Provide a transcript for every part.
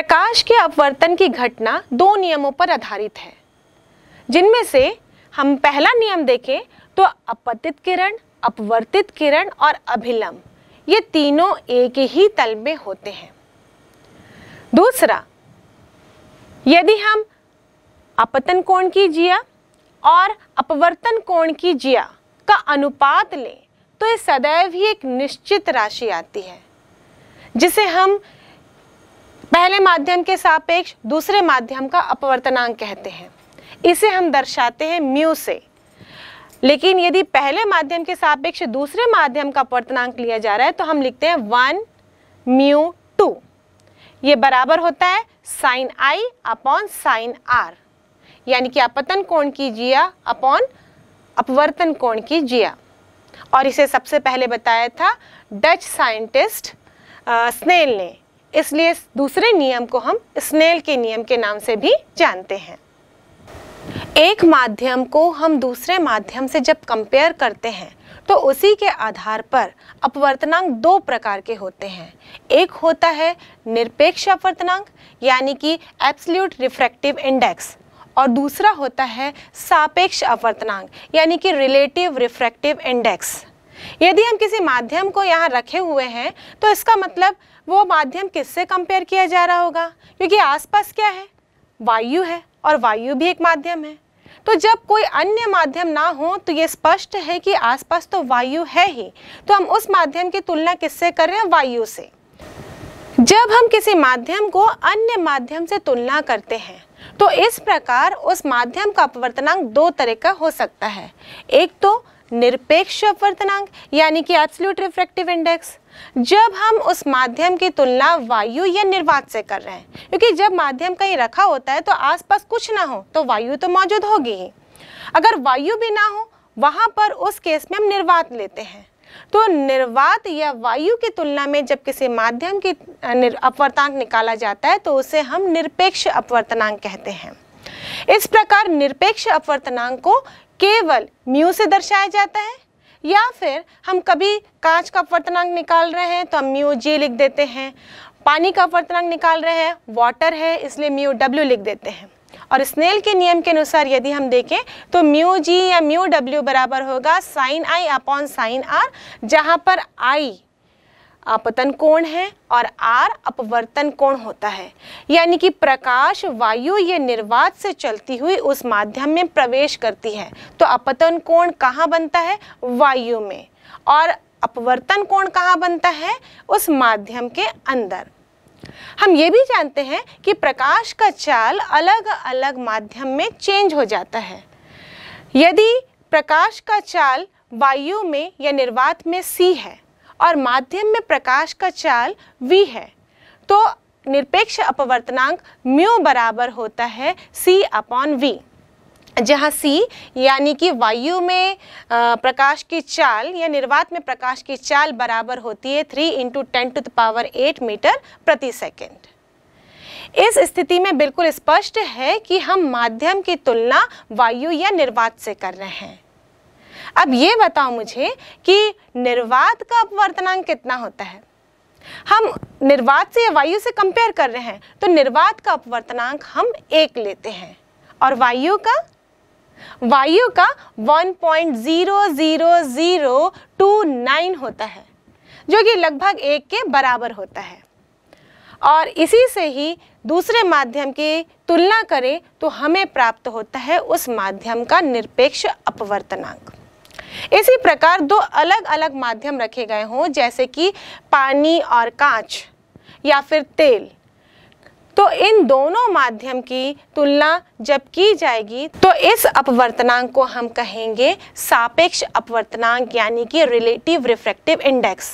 प्रकाश के अपवर्तन की घटना दो नियमों पर आधारित है जिनमें से हम पहला नियम देखें तो अपतित किरण अपवर्तित किरण और अभिलंब ये तीनों एक ही तल में होते हैं दूसरा यदि हम अपतन कोण की जिया और अपवर्तन कोण की जिया का अनुपात लें तो ये सदैव ही एक निश्चित राशि आती है जिसे हम पहले माध्यम के सापेक्ष दूसरे माध्यम का अपवर्तनांक कहते हैं इसे हम दर्शाते हैं म्यू से लेकिन यदि पहले माध्यम के सापेक्ष दूसरे माध्यम का अपवर्तनांक लिया जा रहा है तो हम लिखते हैं वन म्यू टू ये बराबर होता है sine I upon sine R यानी कि अपतन कोण की जिया अपॉन अपवर्तन कोण की जिया और इसे सबसे पहले बताया था डच साइंटिस्ट स्नेल ने इसलिए इस दूसरे नियम को हम स्नेल के नियम के नाम से भी जानते हैं एक माध्यम को हम दूसरे माध्यम से जब कंपेयर करते हैं तो उसी के आधार पर अपवर्तनांक दो प्रकार के होते हैं एक होता है निरपेक्ष अपवर्तनांक यानी कि एब्सल्यूट रिफ्रैक्टिव इंडेक्स और दूसरा होता है सापेक्ष अपवर्तनांक यानी कि रिलेटिव रिफ्रैक्टिव इंडेक्स यदि हम किसी माध्यम को यहाँ रखे हुए हैं तो इसका मतलब वो माध्यम किससे कंपेयर किया जा रहा होगा क्योंकि आसपास क्या है वायु है और वायु भी एक माध्यम है तो जब कोई अन्य माध्यम ना हो तो ये स्पष्ट है कि आसपास तो वायु है ही तो हम उस माध्यम की तुलना किससे कर रहे हैं वायु से जब हम किसी माध्यम को अन्य माध्यम से तुलना करते हैं तो इस प्रकार उस माध्यम का अपवर्तनांक दो तरह का हो सकता है एक तो निरपेक्ष अपवर्तनांक यानी कि एब्सोल्यूट रिफ्रैक्टिव इंडेक्स जब हम उस माध्यम की तुलना वायु या निर्वात से कर रहे हैं क्योंकि जब माध्यम कहीं रखा होता है तो आसपास कुछ ना हो तो वायु तो मौजूद होगी ही अगर वायु भी ना हो वहाँ पर उस केस में हम निर्वात लेते हैं तो निर्वात या वायु की तुलना में जब किसी माध्यम की अपवर्तनांक निकाला जाता है तो उसे हम निरपेक्ष अपवर्तनांक कहते हैं इस प्रकार निरपेक्ष अपवर्तनांक को केवल म्यू से दर्शाया जाता है या फिर हम कभी कांच का अपवर्तनांक निकाल रहे हैं तो हम म्यू जी लिख देते हैं पानी का अपवर्तनांक निकाल रहे हैं वाटर है इसलिए म्यू डब्ल्यू लिख देते हैं और स्नेल के नियम के अनुसार यदि हम देखें तो म्यू जी या म्यू डब्ल्यू बराबर होगा sine I upon sine R जहाँ पर आई आपतन कोण है और आर अपवर्तन कोण होता है यानी कि प्रकाश वायु ये निर्वात से चलती हुई उस माध्यम में प्रवेश करती है तो अपतन कोण कहाँ बनता है वायु में और अपवर्तन कोण कहाँ बनता है उस माध्यम के अंदर हम ये भी जानते हैं कि प्रकाश का चाल अलग अलग माध्यम में चेंज हो जाता है यदि प्रकाश का चाल वायु में या निर्वात में सी है और माध्यम में प्रकाश का चाल v है तो निरपेक्ष अपवर्तनांक म्यू बराबर होता है c अपॉन वी जहाँ C यानी कि वायु में प्रकाश की चाल या निर्वात में प्रकाश की चाल बराबर होती है three into ten to the power eight metre प्रति सेकेंड इस स्थिति में बिल्कुल स्पष्ट है कि हम माध्यम की तुलना वायु या निर्वात से कर रहे हैं अब ये बताओ मुझे कि निर्वात का अपवर्तनांक कितना होता है हम निर्वात से या वायु से कंपेयर कर रहे हैं तो निर्वात का अपवर्तनांक हम एक लेते हैं और वायु का वायु का 1.00029 होता है जो कि लगभग एक के बराबर होता है और इसी से ही दूसरे माध्यम की तुलना करें तो हमें प्राप्त होता है उस माध्यम का निरपेक्ष अपवर्तनांक इसी प्रकार दो अलग अलग माध्यम रखे गए हों जैसे कि पानी और कांच या फिर तेल तो इन दोनों माध्यम की तुलना जब की जाएगी तो इस अपवर्तनांक को हम कहेंगे सापेक्ष अपवर्तनांक यानी कि रिलेटिव रिफ्रैक्टिव इंडेक्स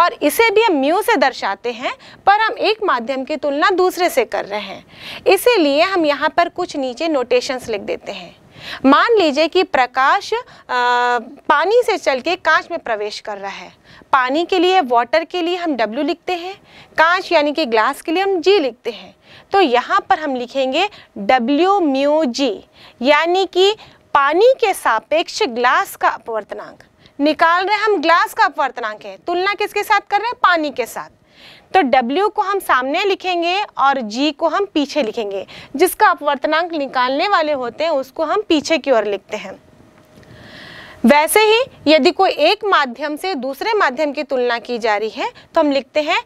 और इसे भी हम म्यू से दर्शाते हैं पर हम एक माध्यम की तुलना दूसरे से कर रहे हैं इसीलिए हम यहाँ पर कुछ नीचे नोटेशंस लिख देते हैं मान लीजिए कि प्रकाश आ, पानी से चल के कांच में प्रवेश कर रहा है पानी के लिए वाटर के लिए हम W लिखते हैं कांच यानी कि ग्लास के लिए हम G लिखते हैं तो यहाँ पर हम लिखेंगे W म्यू G यानी कि पानी के सापेक्ष ग्लास का अपवर्तनांक निकाल रहे हम ग्लास का अपवर्तनांक है तुलना किसके साथ कर रहे हैं पानी के साथ तो W को हम सामने लिखेंगे और G को हम पीछे लिखेंगे जिसका अपवर्तनांक निकालने वाले होते हैं उसको हम पीछे की ओर लिखते हैं वैसे ही यदि कोई एक माध्यम से दूसरे माध्यम की तुलना की जा रही है तो हम लिखते हैं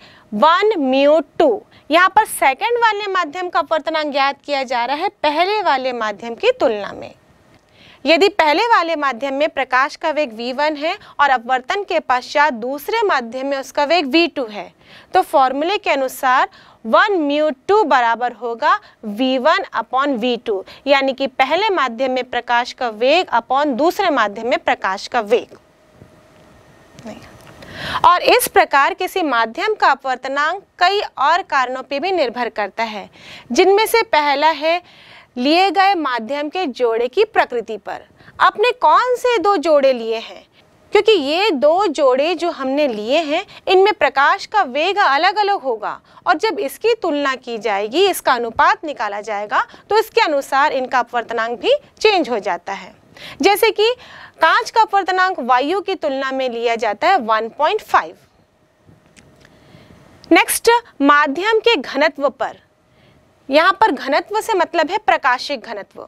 वन म्यू टू यहाँ पर सेकंड वाले माध्यम का अपवर्तनांक ज्ञात किया जा रहा है पहले वाले माध्यम की तुलना में यदि पहले वाले माध्यम में प्रकाश का वेग v1 है और अपवर्तन के पश्चात दूसरे माध्यम में उसका वेग v2 है तो फॉर्मूले के अनुसार वन म्यू टू बराबर होगा v1 वन अपॉन वी यानी कि पहले माध्यम में प्रकाश का वेग अपॉन दूसरे माध्यम में प्रकाश का वेग और इस प्रकार किसी माध्यम का अपवर्तनांक कई और कारणों पर भी निर्भर करता है जिनमें से पहला है लिए गए माध्यम के जोड़े की प्रकृति पर आपने कौन से दो जोड़े लिए हैं क्योंकि ये दो जोड़े जो हमने लिए हैं इनमें प्रकाश का वेग अलग अलग होगा और जब इसकी तुलना की जाएगी इसका अनुपात निकाला जाएगा तो इसके अनुसार इनका अपवर्तनांक भी चेंज हो जाता है जैसे कि कांच का अपवर्तनांक वायु की तुलना में लिया जाता है 1.5 नेक्स्ट माध्यम के घनत्व पर यहाँ पर घनत्व से मतलब है प्रकाशिक घनत्व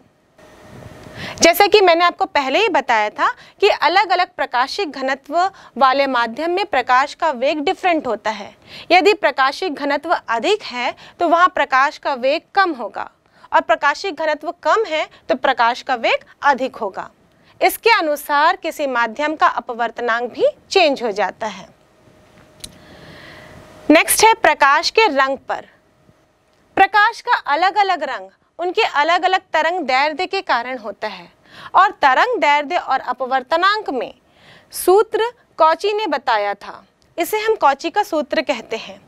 जैसा कि मैंने आपको पहले ही बताया था कि अलग अलग प्रकाशिक घनत्व वाले माध्यम में प्रकाश का वेग डिफरेंट होता है यदि प्रकाशिक घनत्व अधिक है तो वहाँ प्रकाश का वेग कम होगा और प्रकाशिक घनत्व कम है तो प्रकाश का वेग अधिक होगा इसके अनुसार किसी माध्यम का अपवर्तनांक भी चेंज हो जाता है नेक्स्ट है प्रकाश के रंग पर प्रकाश का अलग अलग रंग उनके अलग अलग तरंग दैर्ध्य के कारण होता है और तरंग दैर्ध्य और अपवर्तनांक में सूत्र कौची ने बताया था इसे हम कौची का सूत्र कहते हैं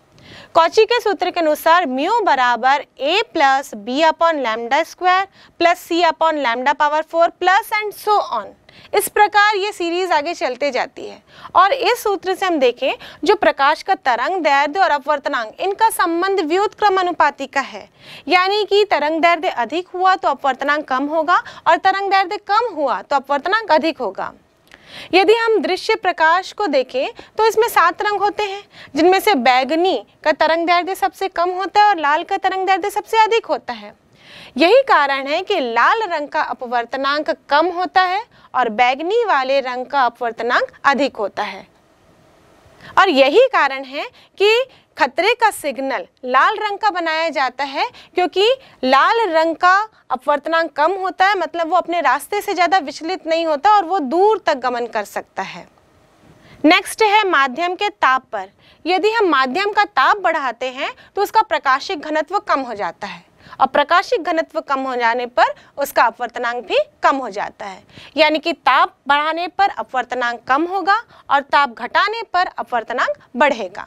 कौची के सूत्र के अनुसार म्यू बराबर A plus B upon lambda square plus C upon lambda power four plus and so on इस प्रकार ये सीरीज आगे चलते जाती है और इस सूत्र से हम देखें जो प्रकाश का तरंग दैर्ध्य और अपवर्तनांक इनका संबंध व्युतक्रम अनुपाति का है यानी कि तरंग दैर्ध्य अधिक हुआ तो अपवर्तनांक कम होगा और तरंग दैर्ध्य कम हुआ तो अपवर्तनांक अधिक होगा यदि हम दृश्य प्रकाश को देखें तो इसमें सात रंग होते हैं जिनमें से बैगनी का तरंग दैर्ध्य सबसे कम होता है और लाल का तरंग दैर्ध्य सबसे अधिक होता है यही कारण है कि लाल रंग का अपवर्तनांक कम होता है और बैगनी वाले रंग का अपवर्तनांक अधिक होता है और यही कारण है कि खतरे का सिग्नल लाल रंग का बनाया जाता है क्योंकि लाल रंग का अपवर्तनांक कम होता है मतलब वो अपने रास्ते से ज़्यादा विचलित नहीं होता और वो दूर तक गमन कर सकता है नेक्स्ट है माध्यम के ताप पर यदि हम माध्यम का ताप बढ़ाते हैं तो उसका प्रकाशिक घनत्व कम हो जाता है और प्रकाशिक घनत्व कम हो जाने पर उसका अपवर्तनांक भी कम हो जाता है यानी कि ताप बढ़ाने पर अपवर्तनांक कम होगा और ताप घटाने पर अपवर्तनांक बढ़ेगा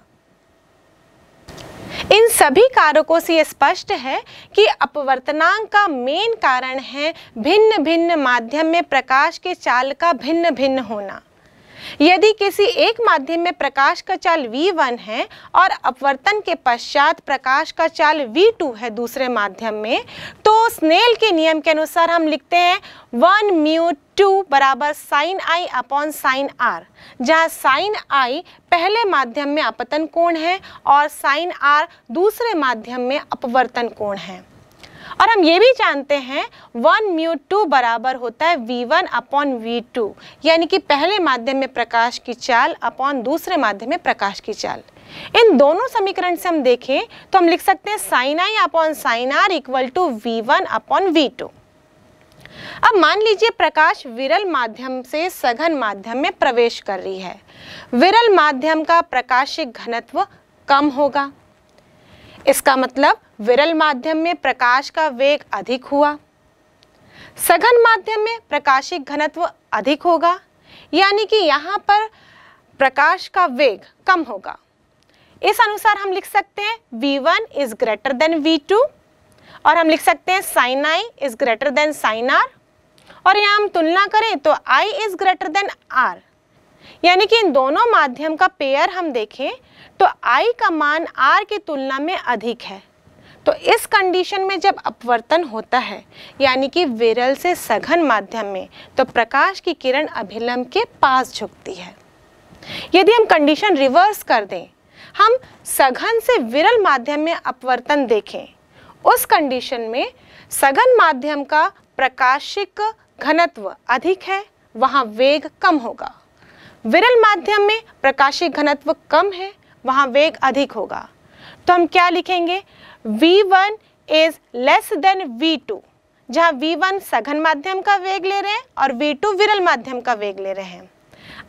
इन सभी कारकों से ये स्पष्ट है कि अपवर्तनांक का मेन कारण है भिन्न भिन्न माध्यम में प्रकाश के चाल का भिन्न भिन्न होना यदि किसी एक माध्यम में प्रकाश का चाल V1 है और अपवर्तन के पश्चात प्रकाश का चाल V2 है दूसरे माध्यम में तो स्नेल के नियम के अनुसार हम लिखते हैं वन म्यू टू बराबर sine I upon sine R जहाँ साइन आई पहले माध्यम में अपतन कोण है और साइन आर दूसरे माध्यम में अपवर्तन कोण है और हम ये भी जानते हैं वन म्यू टू बराबर होता है V one upon V two यानी कि पहले माध्यम में प्रकाश की चाल अपॉन दूसरे माध्यम में प्रकाश की चाल इन दोनों समीकरण से हम देखें तो हम लिख सकते हैं sine I upon sine R equal to V one upon V two अब मान लीजिए प्रकाश विरल माध्यम से सघन माध्यम में प्रवेश कर रही है विरल माध्यम का प्रकाशिक घनत्व कम होगा इसका मतलब विरल माध्यम में प्रकाश का वेग अधिक हुआ सघन माध्यम में प्रकाशिक घनत्व अधिक होगा यानी कि यहाँ पर प्रकाश का वेग कम होगा इस अनुसार हम लिख सकते हैं V1 one is greater then V2 और हम लिख सकते हैं sine I is greater than sine R और यहाँ हम तुलना करें तो I is greater than R यानी कि इन दोनों माध्यम का पेयर हम देखें तो I का मान R की तुलना में अधिक है तो इस कंडीशन में जब अपवर्तन होता है यानी कि विरल से सघन माध्यम में तो प्रकाश की किरण अभिलंब के पास झुकती है यदि हम कंडीशन रिवर्स कर दें हम सघन से विरल माध्यम में अपवर्तन देखें उस कंडीशन में सघन माध्यम का प्रकाशिक घनत्व अधिक है वहाँ वेग कम होगा विरल माध्यम में प्रकाशीय घनत्व कम है वहाँ वेग अधिक होगा तो हम क्या लिखेंगे V1 one is less than V2 two जहाँ वी सघन माध्यम का वेग ले रहे हैं और V2 विरल माध्यम का वेग ले रहे हैं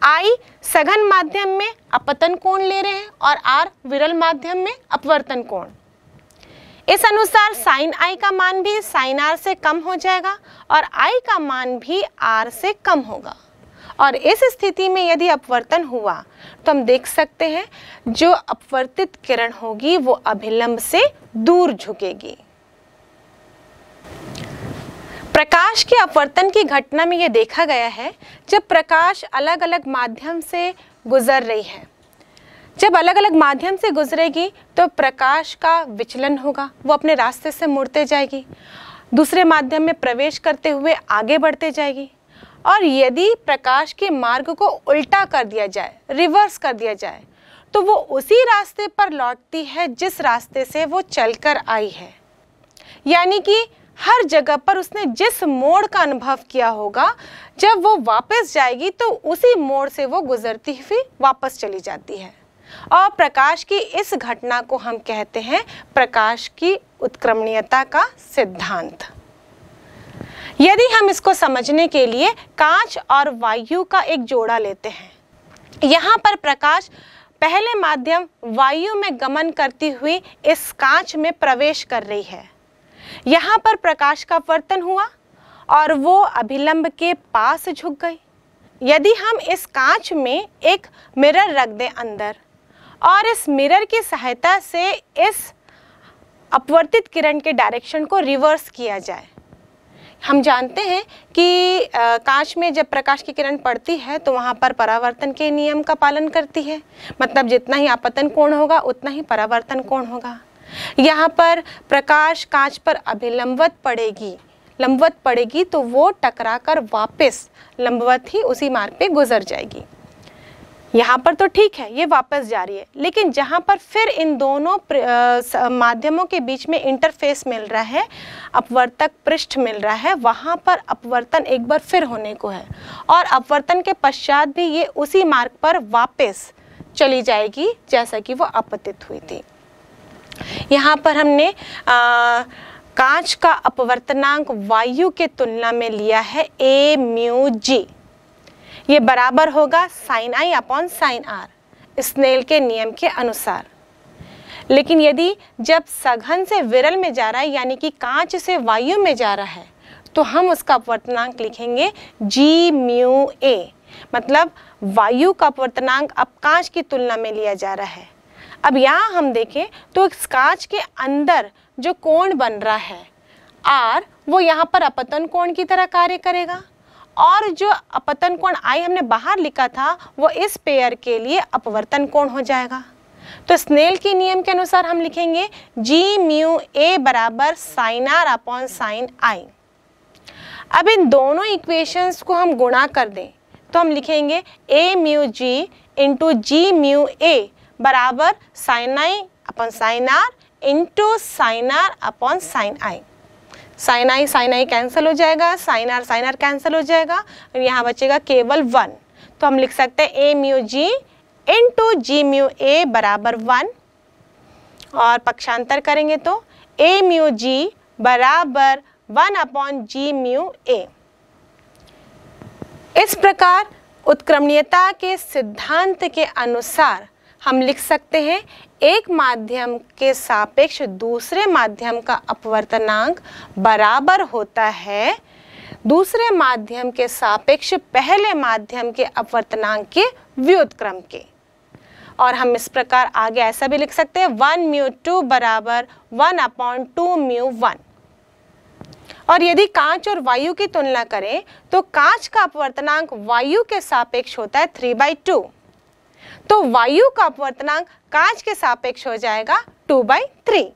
I सघन माध्यम में अपतन कोण ले रहे हैं और R विरल माध्यम में अपवर्तन कोण इस अनुसार साइन आई का मान भी साइन आर से कम हो जाएगा और आई का मान भी आर से कम होगा और इस स्थिति में यदि अपवर्तन हुआ तो हम देख सकते हैं जो अपवर्तित किरण होगी वो अभिलंब से दूर झुकेगी प्रकाश के अपवर्तन की घटना में ये देखा गया है जब प्रकाश अलग अलग माध्यम से गुजर रही है जब अलग अलग माध्यम से गुजरेगी तो प्रकाश का विचलन होगा वो अपने रास्ते से मुड़ते जाएगी दूसरे माध्यम में प्रवेश करते हुए आगे बढ़ते जाएगी और यदि प्रकाश के मार्ग को उल्टा कर दिया जाए रिवर्स कर दिया जाए तो वो उसी रास्ते पर लौटती है जिस रास्ते से वो चलकर आई है यानी कि हर जगह पर उसने जिस मोड़ का अनुभव किया होगा जब वो वापस जाएगी तो उसी मोड़ से वो गुजरती हुई वापस चली जाती है और प्रकाश की इस घटना को हम कहते हैं प्रकाश की उत्क्रमणीयता का सिद्धांत यदि हम इसको समझने के लिए कांच और वायु का एक जोड़ा लेते हैं यहाँ पर प्रकाश पहले माध्यम वायु में गमन करती हुई इस कांच में प्रवेश कर रही है यहाँ पर प्रकाश का वर्तन हुआ और वो अभिलंब के पास झुक गई यदि हम इस कांच में एक मिरर रख दें अंदर और इस मिरर की सहायता से इस अपवर्तित किरण के डायरेक्शन को रिवर्स किया जाए हम जानते हैं कि कांच में जब प्रकाश की किरण पड़ती है तो वहाँ पर परावर्तन के नियम का पालन करती है मतलब जितना ही आपतन कोण होगा उतना ही परावर्तन कोण होगा यहाँ पर प्रकाश कांच पर अभिलंबवत पड़ेगी लंबवत पड़ेगी तो वो टकरा कर वापस लंबवत ही उसी मार्ग पे गुजर जाएगी यहाँ पर तो ठीक है ये वापस जा रही है लेकिन जहाँ पर फिर इन दोनों माध्यमों के बीच में इंटरफेस मिल रहा है अपवर्तक पृष्ठ मिल रहा है वहाँ पर अपवर्तन एक बार फिर होने को है और अपवर्तन के पश्चात भी ये उसी मार्ग पर वापस चली जाएगी जैसा कि वो आपतित हुई थी यहाँ पर हमने आ, कांच का अपवर्तनांक वायु के तुलना में लिया है ए म्यू जी ये बराबर होगा sine I upon sine R Snell के नियम के अनुसार लेकिन यदि जब सघन से विरल में जा रहा है यानी कि कांच से वायु में जा रहा है तो हम उसका अपवर्तनांक लिखेंगे जी म्यू ए मतलब वायु का अपवर्तनांक अब कांच की तुलना में लिया जा रहा है अब यहाँ हम देखें तो इस कांच के अंदर जो कोण बन रहा है आर वो यहाँ पर अपतन कोण की तरह कार्य करेगा और जो अपतन कोण आई हमने बाहर लिखा था वो इस पेयर के लिए अपवर्तन कोण हो जाएगा तो स्नेल के नियम के अनुसार हम लिखेंगे जी म्यू ए बराबर sine R upon sine I अब इन दोनों इक्वेशंस को हम गुणा कर दें तो हम लिखेंगे A mu G into G mu A बराबर sine I upon sine R into sine R upon sine I sine I sine I cancel हो जाएगा sine R sine R cancel हो जाएगा और यहाँ बचेगा केवल वन तो हम लिख सकते हैं A mu G into G mu A बराबर वन और पक्षांतर करेंगे तो ए म्यू जी बराबर one upon G mu A इस प्रकार उत्क्रमणीयता के सिद्धांत के अनुसार हम लिख सकते हैं एक माध्यम के सापेक्ष दूसरे माध्यम का अपवर्तनांक बराबर होता है दूसरे माध्यम के सापेक्ष पहले माध्यम के अपवर्तनांक के व्युतक्रम के और हम इस प्रकार आगे ऐसा भी लिख सकते हैं वन म्यू टू बराबर one upon two mu one और यदि कांच और वायु की तुलना करें तो कांच का अपवर्तनांक वायु के सापेक्ष होता है थ्री बाई टू तो वायु का अपवर्तनांक कांच के सापेक्ष हो जाएगा टू बाई थ्री